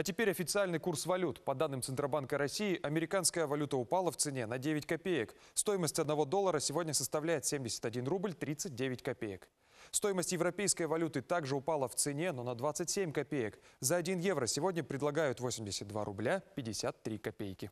А теперь официальный курс валют. По данным Центробанка России, американская валюта упала в цене на 9 копеек. Стоимость 1 доллара сегодня составляет 71 рубль 39 копеек. Стоимость европейской валюты также упала в цене, но на 27 копеек. За 1 евро сегодня предлагают 82 рубля 53 копейки.